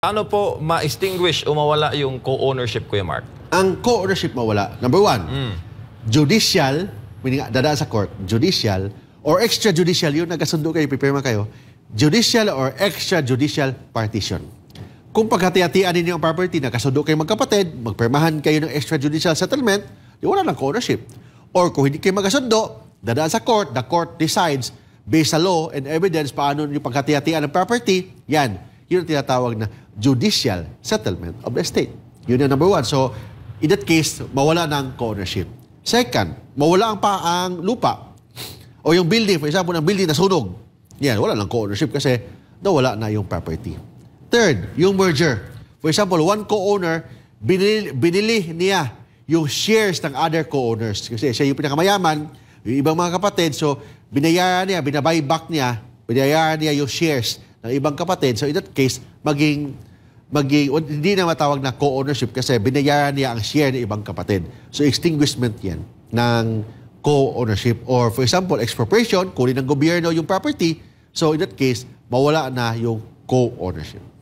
Ano po ma-extinguish o mawala yung co-ownership, Kuya Mark? Ang co-ownership mawala, number one, mm. judicial, meaning dadaan sa court, judicial, or extrajudicial, yun, nagkasundo kayo, pipirma kayo, judicial or extrajudicial partition. Kung paghati-hatian ninyo ang property, nagkasundo kayo magkapatid, magpermahan kayo ng extrajudicial settlement, di wala ng co-ownership. Or kung hindi kayo magkasundo, dadaan sa court, the court decides based sa law and evidence paano nyo paghati-hatian ang property, yan, yun ang tinatawag na judicial settlement of the estate. Yun ang number one. So, in that case, mawala ng co-ownership. Second, mawala ang pa ang lupa o yung building. For example, ng building na sunog. Yan, wala ng co-ownership kasi nawala na yung property. Third, yung merger. For example, one co-owner, binili, binili niya yung shares ng other co-owners. Kasi siya yung pinakamayaman, yung ibang mga kapatid, so binayaran niya, back niya, binayaran niya yung shares ng ibang kapatid. So in that case, maging maging, hindi na matawag na co-ownership kasi binayaran niya ang share ng ibang kapatid. So extinguishment yan ng co-ownership. Or for example, expropriation, kunin ng gobyerno yung property. So in that case, mawala na yung co-ownership.